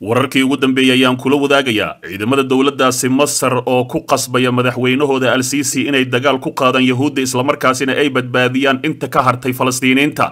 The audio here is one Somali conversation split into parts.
wararkii ugu dambeeyey ayaan kula wadaagayaa ciidamada dowladdaasi masar oo ku qasbaya madaxweynahooda al siisi inay dagaal ku qaadaan yahuudda islamarkaasina ay badbaadiyaan inta ka hartay falastiiniinta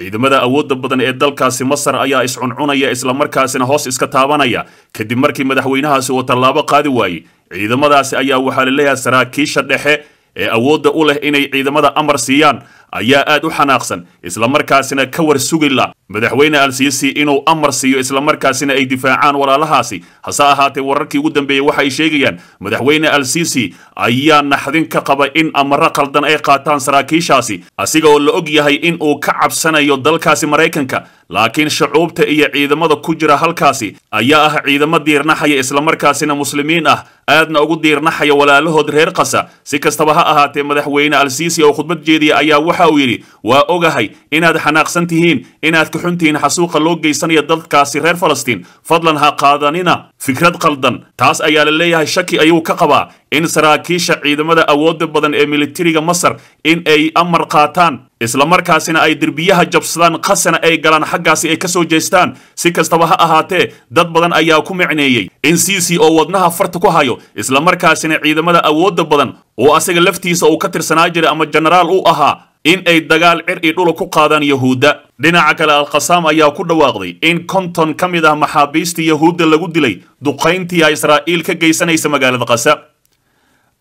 ciidamada awoodda badan ee dalkaasi masar ayaa iscuncunaya islamarkaasina hoos iska taabanaya kadib markii madaxweynahaasi uu tallaabo qaadi waayey ciidamadaasi ayaa waxaa la leeyahay saraakiisha dhexe ee awoodda u leh inay ciidamada amar siiyaan ayaa aad u xanaaqsan islamarkaasina ka war sugila madaxweyne siisi inuu amar siiyo islamarkaasina ay difaacaan walaalahaasi hase ahaatee wararkii ugu dambeeyey waxa ay sheegayaan madaxweyne al siisi ayaa naxdin ka qaba in amaro qaldan ay qaataan saraakiishaasi asiga oo la og yahay in uu ka cabsanayo dalkaasi maraykanka laakiin shucuubta iyo ciidamada ku jira halkaasi ayaa ah ciidamo diirnaxaya islamarkaasina muslimiin ah aadna ugu diirnaxaya walaalahood reer qasa si kastaba ha ahaatee madaxweyne alsiisi oo khudbad jeediya ayaa waxa uu yidhi waa ogahay inaad xanaaqsan tihiin inaad ka xuntihiin xasuuqa loo geysanayo dadkaasi reer falastiin fadlan ha qaadanina fikrad qaldan taas ayaa la leeyahay shaki ayuu ka qabaa in saraakiisha ciidamada awoodda badan ee militariga masar in ay amar qaataan islamarkaasina ay derbiyaha jabsadaan khasana ay galaan xaggaasi ay ka soo jeestaan si kastaba ha ahaatee dad badan ayaa ku micneeyey in siisi oo wadnaha farta ku hayo islamarkaasina ciidamada awoodda badan oo asaga laftiisa uu ka tirsanaa jiray ama jenaraal u ahaa in ay dagaal cir i dhula ku qaadaan yahuudda dhinaca kale alkhasaam ayaa ku dhawaaqday in konton ka mid ah maxaabiista yahuudda lagu dilay duqayntii ay israa'iil ka geysanaysa magaalada kasa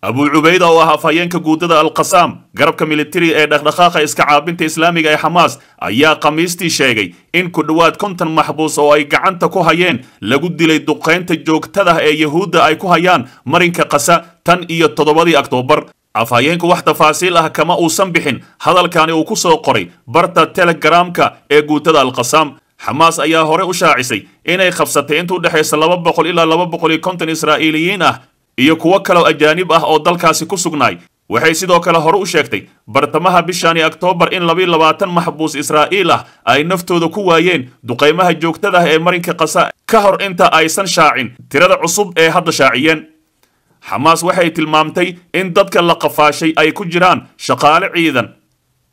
abuu cubayda oo ahaa afhayeenka guudada alqasaam garabka militari ee dhaqdhaqaaqa iska caabinta islaamiga ee xamaas ayaa khamiistii sheegay in ku dhowaad konton maxbuus oo ay gacanta ku hayeen lagu dilay duqaynta joogtada ah ee yahuudda ay ku hayaan marinka khasa tan iyo toddobadii oktoobar afhayeenku wax tafaasiil ah kama uusan bixin hadalkani uu ku soo qoray barta telegaraamka ee guudada alkhasaam xamaas ayaa hore u shaacisay inay qabsatay inta u dhexaysa laba boqol ilaa laba boqol iyo konton israa'iiliyiin ah iyo kuwo kaleo ajaanib ah oo dalkaasi ku sugnaay waxay sidoo kale hore u sheegtay bartamaha bishani oktoobar in labiiy labaatan maxbuus israa'iil ah ay naftooda ku waayeen duqaymaha joogtada ah ee marinka kasa ka hor inta aysan shaacin tirada cusub ee hadda shaaciyeen xamaas waxay tilmaamtay in dadka la qafaashay ay ku jiraan shaqaale ciidan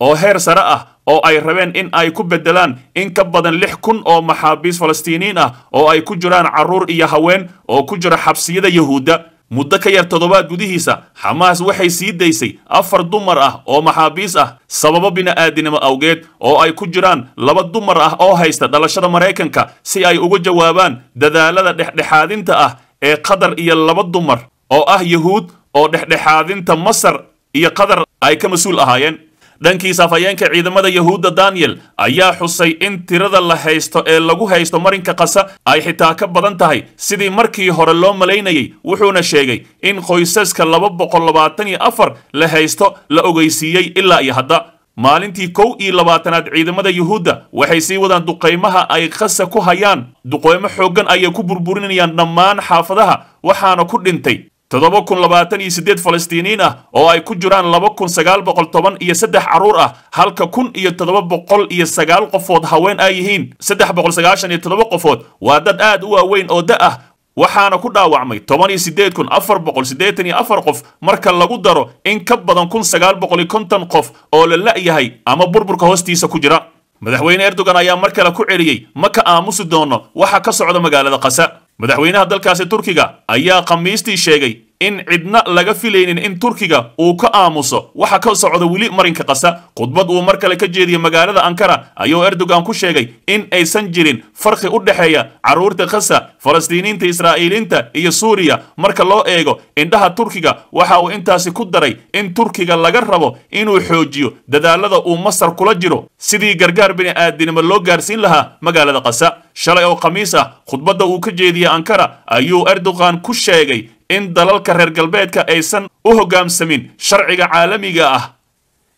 oo heer sare ah oo ay rabeen in ay ku beddelaan in ka badan lix kun oo maxaabiis falastiiniin ah oo ay ku jiraan carruur iyo haween oo ku jira xabsiyada yahuudda muddo ka yar toddobaad gudihiisa xamaas waxay sii daysay afar dumar ah oo maxaabiis ah sababo bini'aadinimo awgeed oo ay ku jiraan laba dumar ah oo haysta dhalashada maraykanka si ay uga jawaabaan dadaalada dhexdhexaadinta ah ee qatar iyo laba dumar oo ah yuhuud oo dhexdhexaadinta masar iyo qatar ay ka mas-uul ahaayeen dhankiisa afhayeenka ciidamada yahuudda daniel ayaa xusay in tirada la haysto ee lagu haysto marinka kasa ay xitaa ka badan tahay sidii markii hore loo malaynayey wuxuuna sheegay in qoysaska laba boqol labaatan iyo afar la haysto la ogeysiiyey ilaa iyo hadda maalintii kow iyo labaatanaad ciidamada yuhuudda waxay sii wadaan duqaymaha ay khasa ku hayaan duqaymo xooggan ayay ku burburinayaan dhammaan xaafadaha waxaana ku dhintay todoba kun labaatan iyo siddeed falastiiniin ah oo ay ku jiraan laba kun sagaal boqol toban iyo saddex carruur ah halka kun iyo todoba boqol iyo sagaal qofood haween ay yihiin saddex boqol sagaashan iyo todoba qofood waa dad aad u waaweyn oo da ah waxaana ku dhaawacmay toban iyo siddeed kun afar boqol siddeetan iyo afar qof marka lagu daro in ka badan kun sagaal boqol iyo kontan qof oo la la'yahay ama burburka hoostiisa ku jira madaxweyne erdogan ayaa mar kale ku celiyey ma ka aamusi doono waxa ka socda magaalada kasa madaxweynaha dalkaasi turkiga ayaa khamiistii sheegay in cidna laga filaynin in turkiga uu ka aamuso waxa ka socda weli marinka qasa khudbad uu mar kale ka jeediya magaalada ankara ayuu erdogan ku sheegay in aysan jirin farqi u dhexeeya carruurta khasa falastiiniinta israa'iiliinta iyo suuriya marka loo eego indhaha turkiga waxa uu intaasi ku daray in turkiga laga rabo inuu xoojiyo dadaalada uu masar kula jiro sidii gargaar bini aadinimo loo gaarsiin lahaa magaalada qasa shalay oo khamiis ah khudbadda uu ka jeediyey ankara ayuu erdogan ku sheegay in dalalka reer galbeedka aysan u hoggaamsamin sharciga caalamiga ah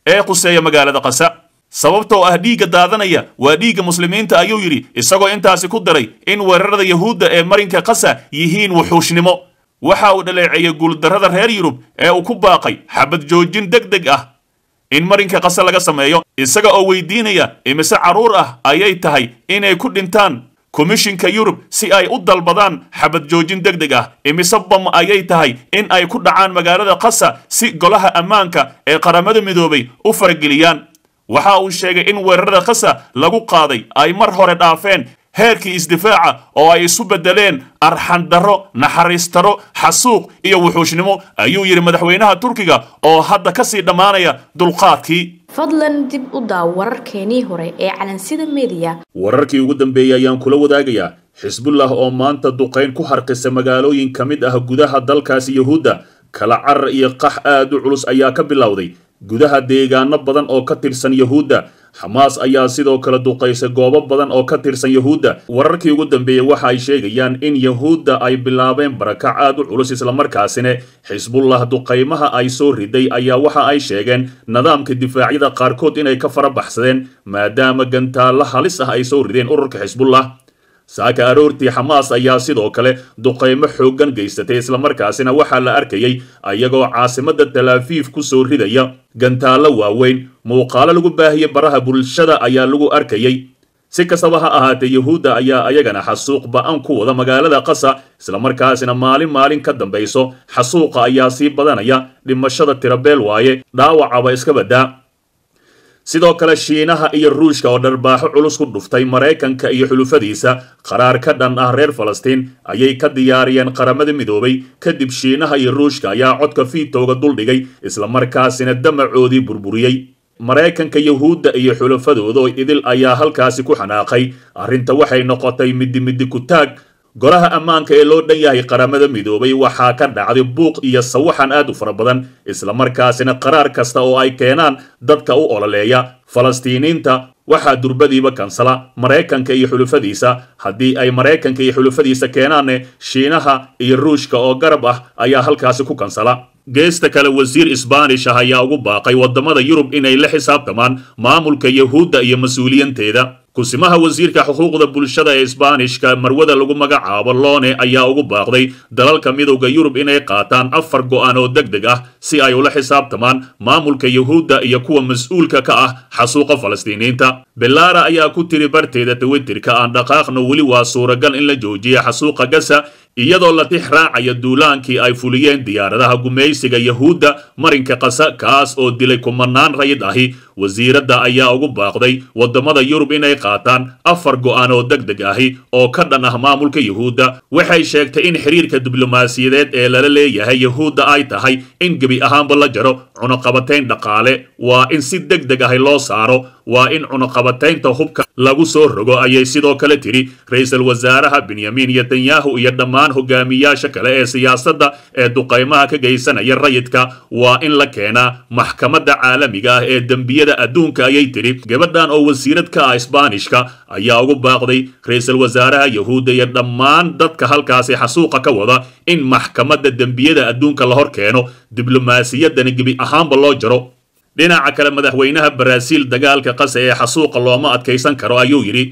ee quseeya magaalada qasa sababtoo ah dhiigga daadanaya waa dhiigga muslimiinta ayuu yidhi isagoo intaasi ku daray in weerarada yahuudda ee marinka qasa yihiin wuxuushnimo waxa uu dhaleeceeyey guuldarrada reer yurub ee uu ku baaqay xabad joojin deg deg ah in marinka qasa laga sameeyo isaga oo weydiinaya imise carruur ah ayay tahay inay ku dhintaan komishinka yurub si ay u dalbadaan xabad joojin deg deg ah imise bam ayay tahay in ay ku dhacaan magaalada qasa si golaha ammaanka ee qaramada midoobay u farageliyaan waxa uu sheegay in weerarada qasa lagu qaaday ay mar hore dhaafeen heerkii isdifaaca oo ay isu beddeleen arxandarro naxariistaro xasuuq iyo wuxuushnimo ayuu yidhi madaxweynaha turkiga oo hadda ka sii dhammaanaya dulqaadkii fadlan dib u daaw wararkeenii hore ee calansida mediya wararkii ugu dambeeyey ayaan kula wadaagayaa xisbullah oo maanta duqayn ku harqisa magaalooyin ka mid ah gudaha dalkaasi yuhuudda kala carar iyo qax aad u culus ayaa ka bilowday gudaha deegaano badan oo ka tirsan yahuudda xamaas ayaa sidoo kale duqaysay goobo badan oo ka tirsan yuhuudda wararkii ugu dambeeyey waxa ay sheegayaan in yuhuudda ay bilaabeen barakac aad u culus islamarkaasina xisbullah duqaymaha ay soo riday ayaa waxa ay sheegeen nidaamka difaacyada qaarkood inay ka fara baxsadeen maadaama gantaalla halis ah ay soo rideen ururka xisbullah saaka aroortii xamaas ayaa sidoo kale duqaymo xooggan geysatay islamarkaasina waxaa la arkayay ayagoo caasimadda talaafiif ku soo ridaya gantaallo waaweyn muuqaalo lagu baahiyey baraha bulshada ayaa lagu arkayay si kastaba ha ahaatee yuhuudda ayaa ayagana xasuuq ba'an ku wada magaalada qasa islamarkaasina maalin maalin ka dambayso xasuuqa ayaa sii badanaya dhimashada tirabeel waaye dhaawacaba iska badaa sidoo kale shiinaha iyo ruushka oo dharbaaxo culus ku dhuftay maraykanka iyo xulufadiisa qaraar ka dhan ah reer falastiin ayay ka diyaariyeen qaramada midoobay kadib shiinaha iyo ruushka ayaa codka fiitowga duldhigay islamarkaasina damacoodii burburiyey maraykanka yahuudda iyo xulafadooda oo idil ayaa halkaasi ku xanaaqay arrinta waxay noqotay middi middi ku taag golaha ammaanka ee loo dhan yahay qaramada midoobay waxaa ka dhacday buuq iyo sawaxan aad u fara badan islamarkaasina qaraar kasta oo ay keenaan dadka u ololeeya falastiiniinta waxaa durbadiiba kansala maraykanka iyo xulufadiisa haddii ay maraykanka iyo xulufadiisa keenaanne shiinaha iyo ruushka oo garab ah ayaa halkaasi ku kansala geesta kale wasiir isbaanish ah ayaa ugu baaqay waddamada yurub inay la xisaabtamaan maamulka yahuudda iyo mas-uuliyanteeda kusimaha wasiirka xuquuqda bulshada ee isbaanishka marwada lagu magacaabo loone ayaa ugu baaqday dalalka midowda yurub inay qaataan afar go'aan oo deg deg ah si ay ula xisaabtamaan maamulka yuhuudda iyo kuwa mas-uulka ka ah xasuuqa falastiiniinta belara ayaa ku tiri barteeda tawiterka aan dhaqaaqno weli waa suuragal in la joojiya xasuuqa gasa iyadoo la tix raacaya duulaankii ay fuliyeen diyaaradaha gumaysiga yahuudda marinka kasa kaas oo dilay kumanaan rayid ahi wasiiradda ayaa ugu baaqday waddamada yurub inay qaataan afar go'aan oo deg deg ahi oo ka dhan ah maamulka yuhuudda waxay sheegtay in xiriirka diblomaasiyadeed ee lala leeyahay yahuudda ay tahay in gebi ahaanba la jaro cunuqabatayn dhaqaale waa in si deg deg ahi loo saaro waa in cunuqabataynta hubka lagu soo rogo ayay sidoo kale tidhi ra-iisul wasaaraha benyamin netanyahu iyo dhammaan hogaamiyaasha kale ee siyaasadda ee duqaymaha ka geysanaya rayidka waa in la keenaa maxkamadda caalamiga ah ee dembiyada adduunka ayay tidhi gabadhan oo wasiirad ka ah isbaanishka ayaa ugu baaqday ra-iisul wasaaraha yahuudda iyo dhammaan dadka halkaasi xasuuqa ka wada in maxkamadda dembiyada adduunka la hor keeno diblomaasiyadana gebi ahaanba loo jaro dhinaca kale madaxweynaha baraasiil dagaalka qase ee xasuuqa looma adkaysan karo ayuu yidhi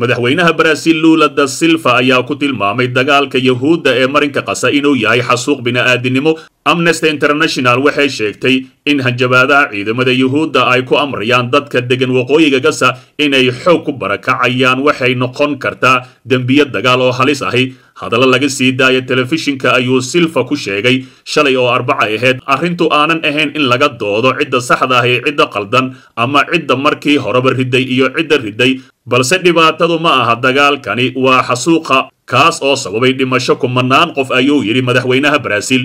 madaxweynaha baraaziil luula da silva ayaa ku tilmaamay dagaalka yahuudda ee marinka qasa inuu yahay xasuuq bini'aadinimo amnesty international waxay sheegtay in hanjabaadaha ciidamada yuhuudda ay ku amrayaan dadka degan waqooyiga gaza inay xoog ku barakacayaan waxay noqon kartaa dembiyo dagaal oo halis ahi hadallo laga sii daaya telefishinka ayuu silfa ku sheegay shalay oo arbaca ahayd arrintu aanan ahayn in laga doodo cidda saxda ah iyo cidda qaldan ama cidda markii horeba riday iyo cidda ridday balse dhibaatadu ma aha dagaalkani waa xasuuqa kaas oo sababay dhimasho kumanaan qof ayuu yidhi madaxweynaha baraasiil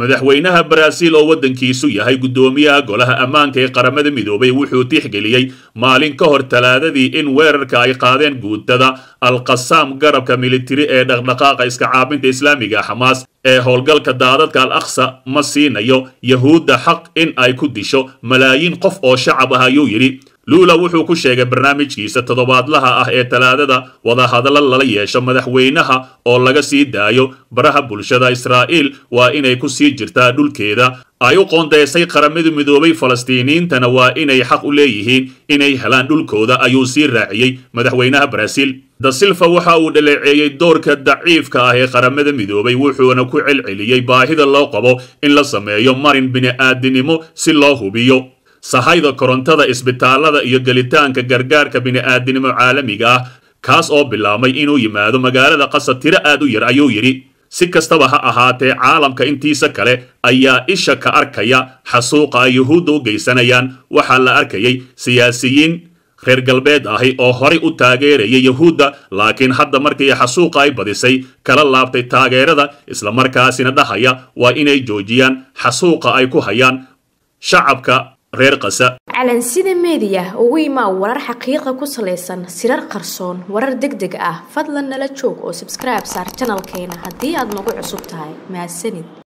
madaxweynaha baraaziil oo waddankiisu yahay guddoomiyaha golaha ammaanka ee qaramada midoobay wuxuu tixgeliyey maalin ka hor talaadadii in weerarka ay qaadeen guutada alqasaam garabka militari ee dhaqdhaqaaqa iska caabinta islaamiga xamaas ee howlgalka daadadka al aksa ma siinayo yahuudda xaq in ay ku disho malaayiin qof oo shacab ah ayuu yidhi luula wuxuu ku sheegay barnaamijkiisa toddobaadlaha ah ee talaadada wada wadahadallo lala yeesho madaxweynaha oo laga sii daayo baraha bulshada israa'iil waa inay ku sii jirtaa dhulkeeda ay u qoondeysay qaramada midoobay falastiiniintana waa inay xaq u leeyihiin inay helaan dhulkooda ayuu sii raaciyey madaxweynaha baraaziil dasilfa waxa uu dhaleeceeyey doorka daciifka ah ee qaramada midoobay wuxuuna ku celceliyey baahida loo qabo in la sameeyo marin bini-aadinimo si loo hubiyo sahayda korontada isbitaalada iyo gelitaanka gargaarka bini'aadinimo caalamiga ah kaas oo bilaabmay inuu yimaado magaalada qasar tiro aad u yar ayuu yidhi si kastaba ha ahaatee caalamka intiisa kale ayaa isha ka arkaya xasuuqa ay yuhuudda u geysanayaan waxaa la arkayay siyaasiyiin reer galbeed ahi oo horay u taageerayay yuhuudda laakiin hadda markii xasuuqa ay badisay kala laabtay taageerada isla markaasina dhahaya waa inay joojiyaan xasuuqa ay ku hayaan shacabka calan sida meediya ugu imaa warar xaqiiqa ku salaysan sirar qarsoon warar deg deg ah fadlan nala joog oo sabskribe saar janalkeena haddii aad nagu cusub tahay mahadsanid